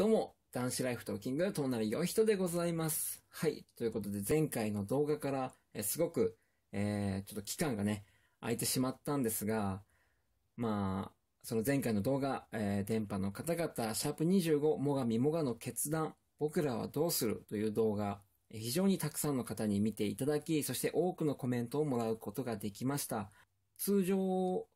どうも、男子ライフトーキング、トーナル良い人でございます。はい。ということで、前回の動画から、えすごく、えー、ちょっと期間がね、空いてしまったんですが、まあ、その前回の動画、えー、電波の方々、シャープ25、もがみもがの決断、僕らはどうするという動画、非常にたくさんの方に見ていただき、そして多くのコメントをもらうことができました。通常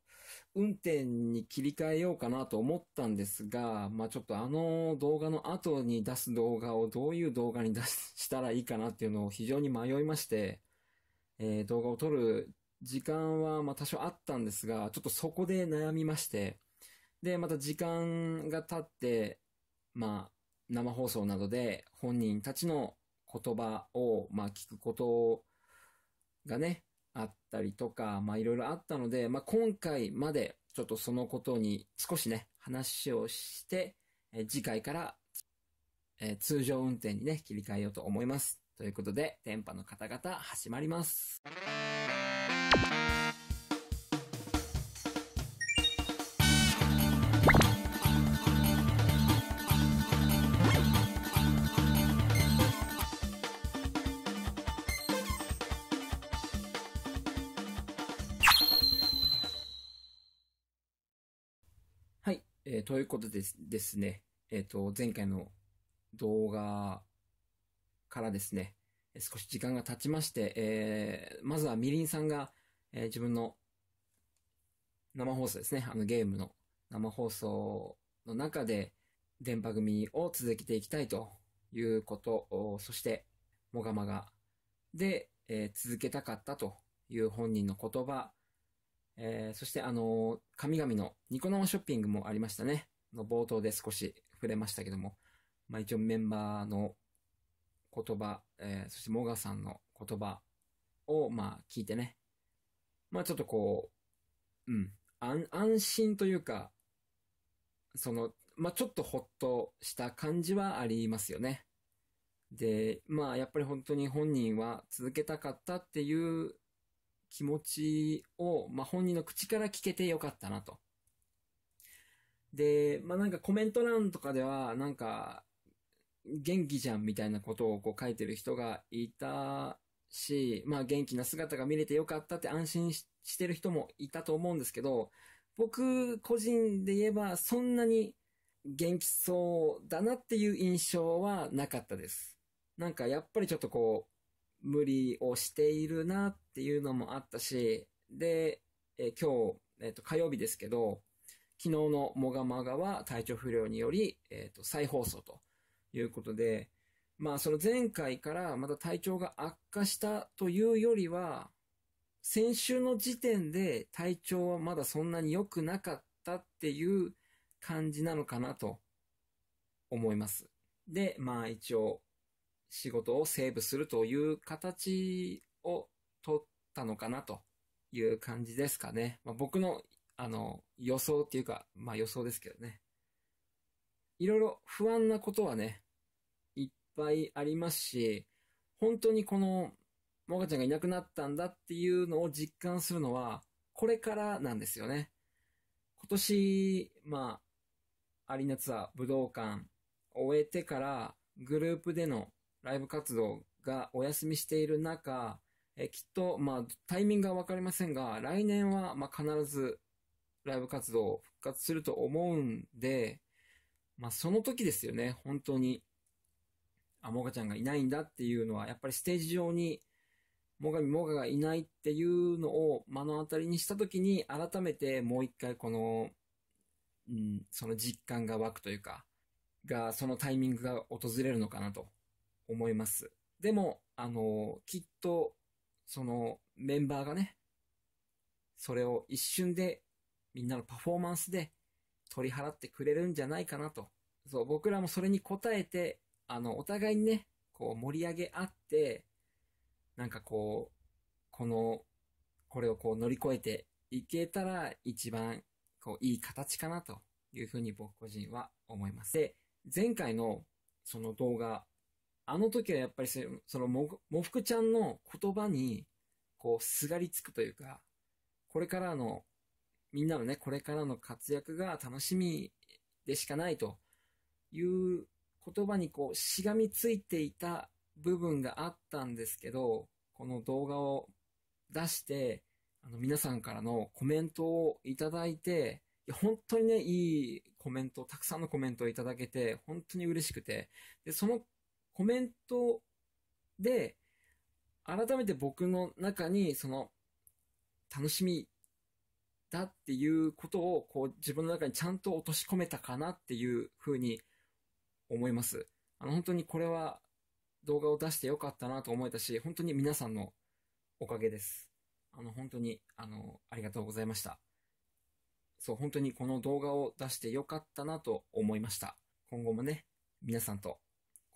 運転に切り替えようかなと思ったんですが、まあちょっとあの動画の後に出す動画をどういう動画に出したらいいかなっていうのを非常に迷いまして、えー、動画を撮る時間はまあ多少あったんですが、ちょっとそこで悩みまして、で、また時間が経って、まあ生放送などで本人たちの言葉をまあ聞くことがね、あったりとか、まあいろいろあったので、まあ今回までちょっとそのことに少しね、話をして、え次回から、え通常運転にね、切り替えようと思います。ということで、電波の方々、始まります。えー、ということでですね、えっ、ー、と、前回の動画からですね、少し時間が経ちまして、えー、まずはみりんさんが、えー、自分の生放送ですね、あのゲームの生放送の中で、電波組を続けていきたいということ、そして、もがまがで、えー、続けたかったという本人の言葉えー、そしてあのー、神々のニコ生ショッピングもありましたね。の冒頭で少し触れましたけども、まあ一応メンバーの言葉、えー、そしてモガさんの言葉を、まあ聞いてね。まあちょっとこう、うん、安、安心というか、その、まあちょっとほっとした感じはありますよね。で、まあやっぱり本当に本人は続けたかったっていう気持ちを、まあ、本人の口から聞けてよかったなと。で、まあ、なんかコメント欄とかでは、なんか、元気じゃんみたいなことをこう書いてる人がいたし、まあ、元気な姿が見れてよかったって安心してる人もいたと思うんですけど、僕個人で言えばそんなに元気そうだなっていう印象はなかったです。なんかやっぱりちょっとこう、無理をしているなっていうのもあったし、で、え今日、えっ、ー、と、火曜日ですけど、昨日のモガまガは体調不良により、えっ、ー、と、再放送ということで、まあ、その前回からまた体調が悪化したというよりは、先週の時点で体調はまだそんなに良くなかったっていう感じなのかなと思います。で、まあ一応仕事をセーブするという形を取ったのかなという感じですかね。まあ、僕の、あの、予想っていうか、まあ予想ですけどね。いろいろ不安なことはね、いっぱいありますし、本当にこの、もがちゃんがいなくなったんだっていうのを実感するのは、これからなんですよね。今年、まあ、アリーナツアー、武道館、終えてから、グループでのライブ活動がお休みしている中、えきっと、まあ、タイミングはわかりませんが、来年は、まあ、必ず、ライブ活動を復活すると思うんで、まあ、その時ですよね、本当に。あ、もがちゃんがいないんだっていうのは、やっぱりステージ上に、もがみもががいないっていうのを目の当たりにした時に、改めてもう一回この、うん、その実感が湧くというか、が、そのタイミングが訪れるのかなと思います。でも、あの、きっと、そのメンバーがね、それを一瞬でみんなのパフォーマンスで取り払ってくれるんじゃないかなと。そう、僕らもそれに応えて、あの、お互いにね、こう盛り上げ合って、なんかこう、この、これをこう乗り越えていけたら一番こういい形かなというふうに僕個人は思います。で、前回のその動画あの時はやっぱりそのも、もふくちゃんの言葉に、こう、すがりつくというか、これからの、みんなのね、これからの活躍が楽しみでしかないという言葉にこう、しがみついていた部分があったんですけど、この動画を出して、あの、皆さんからのコメントをいただいて、い本当にね、いいコメント、たくさんのコメントをいただけて、本当に嬉しくて、で、そのコメントで、改めて僕の中に、その、楽しみだっていうことを、こう、自分の中にちゃんと落とし込めたかなっていうふうに思います。あの、本当にこれは動画を出してよかったなと思えたし、本当に皆さんのおかげです。あの、本当に、あの、ありがとうございました。そう、本当にこの動画を出してよかったなと思いました。今後もね、皆さんと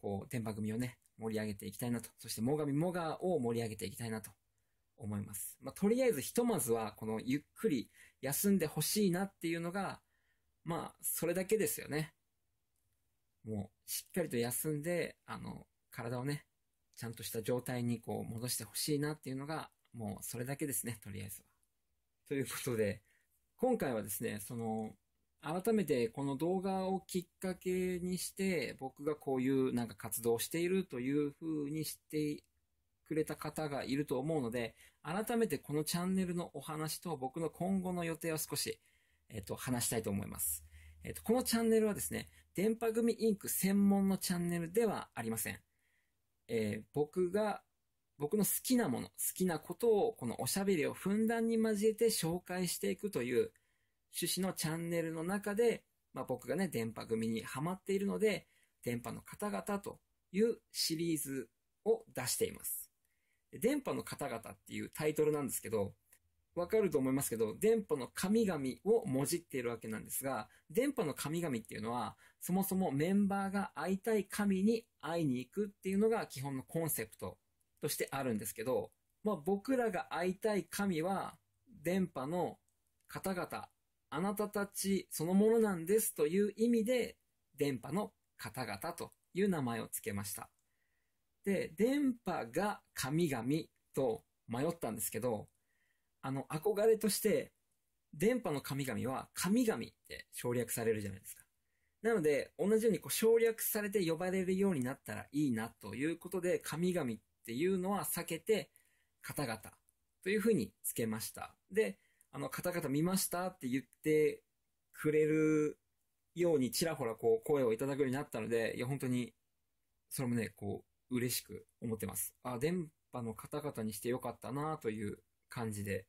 こう、天パ組をね、盛り上げていきたいなと。そして、モガミモガを盛り上げていきたいなと思います。まあ、とりあえずひとまずは、このゆっくり休んでほしいなっていうのが、まあ、それだけですよね。もう、しっかりと休んで、あの、体をね、ちゃんとした状態にこう戻してほしいなっていうのが、もうそれだけですね、とりあえずは。ということで、今回はですね、その、改めてこの動画をきっかけにして、僕がこういうなんか活動をしているという風にしてくれた方がいると思うので、改めてこのチャンネルのお話と僕の今後の予定を少し、えっ、と、話したいと思います。えっ、と、このチャンネルはですね、電波組インク専門のチャンネルではありません。えー、僕が僕の好きなもの、好きなことを、このおしゃべりをふんだんに交えて紹介していくという、趣旨のチャンネルの中で、まあ、僕がね、電波組にハマっているので、電波の方々というシリーズを出しています。電波の方々っていうタイトルなんですけど、わかると思いますけど、電波の神々をもじっているわけなんですが、電波の神々っていうのは、そもそもメンバーが会いたい神に会いに行くっていうのが基本のコンセプトとしてあるんですけど、まあ僕らが会いたい神は、電波の方々あなたたちそのものなんですという意味で、電波の方々という名前を付けました。で、電波が神々と迷ったんですけど、あの、憧れとして、電波の神々は神々って省略されるじゃないですか。なので、同じようにこう省略されて呼ばれるようになったらいいなということで、神々っていうのは避けて、方々というふうにつけました。で、あの方々見ましたって言ってくれるようにちらほらこう声をいただくようになったので、いや本当に、それもね、こう、嬉しく思ってます。あ、電波の方々にしてよかったなという感じで。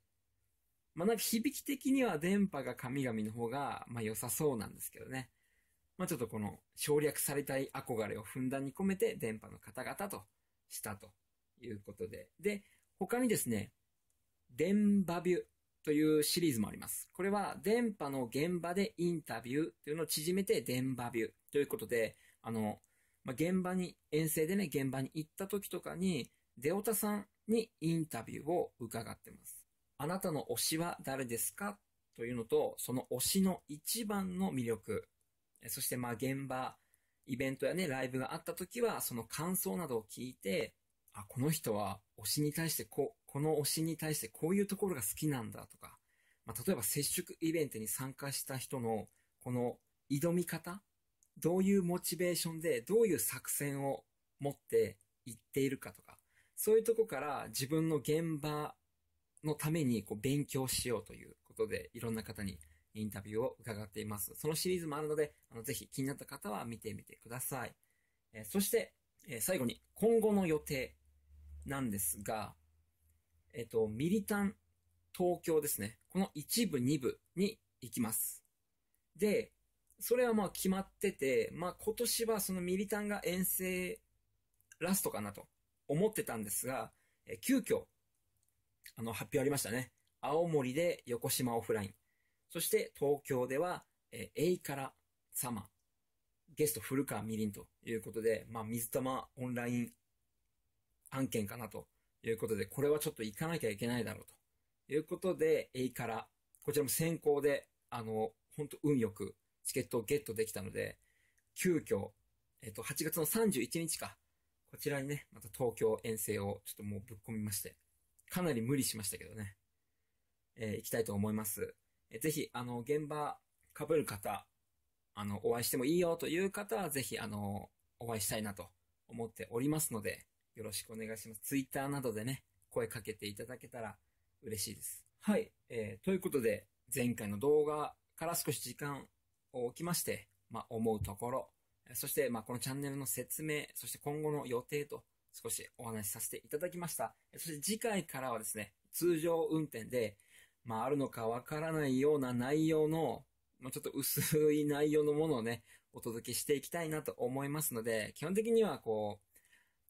まあなんか響き的には電波が神々の方が、まあ良さそうなんですけどね。まあちょっとこの省略されたい憧れをふんだんに込めて電波の方々としたということで。で、他にですね、電波ビュというシリーズもあります。これは電波の現場でインタビューというのを縮めて電波ビューということで、あの、まあ、現場に、遠征でね、現場に行った時とかに、デオタさんにインタビューを伺ってます。あなたの推しは誰ですかというのと、その推しの一番の魅力、そしてま現場、イベントやね、ライブがあった時は、その感想などを聞いて、あ、この人は推しに対してここの推しに対してこういうところが好きなんだとか、まあ、例えば接触イベントに参加した人の、この挑み方どういうモチベーションで、どういう作戦を持っていっているかとか、そういうとこから自分の現場のためにこう勉強しようということで、いろんな方にインタビューを伺っています。そのシリーズもあるので、あのぜひ気になった方は見てみてください。えー、そして、えー、最後に今後の予定なんですが、えっと、ミリタン東京ですね。この一部、二部に行きます。で、それはまあ決まってて、まあ今年はそのミリタンが遠征ラストかなと思ってたんですが、え急遽、あの発表ありましたね。青森で横島オフライン。そして東京では、えエイカラ様。ゲスト古川みりんということで、まあ水玉オンライン案件かなということで、これはちょっと行かなきゃいけないだろうと。いうことで、A から、こちらも先行で、あの、本当運よくチケットをゲットできたので、急遽、えっと、8月の31日か、こちらにね、また東京遠征をちょっともうぶっ込みまして、かなり無理しましたけどね、えー、行きたいと思います。えー、ぜひ、あの、現場被る方、あの、お会いしてもいいよという方は、ぜひ、あの、お会いしたいなと思っておりますので、よろしくお願いします。ツイッターなどでね、声かけていただけたら嬉しいです。はい。えー、ということで、前回の動画から少し時間を置きまして、まあ、思うところ、そして、まあ、このチャンネルの説明、そして今後の予定と少しお話しさせていただきました。そして次回からはですね、通常運転で、まあ、あるのかわからないような内容の、まあ、ちょっと薄い内容のものをね、お届けしていきたいなと思いますので、基本的にはこう、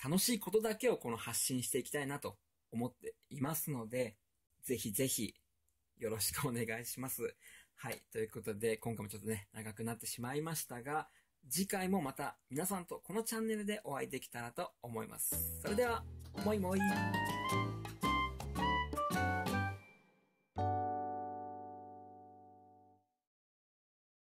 楽しいことだけをこの発信していきたいなと思っていますので、ぜひぜひよろしくお願いします。はい。ということで、今回もちょっとね、長くなってしまいましたが、次回もまた皆さんとこのチャンネルでお会いできたらと思います。それでは、もいもい。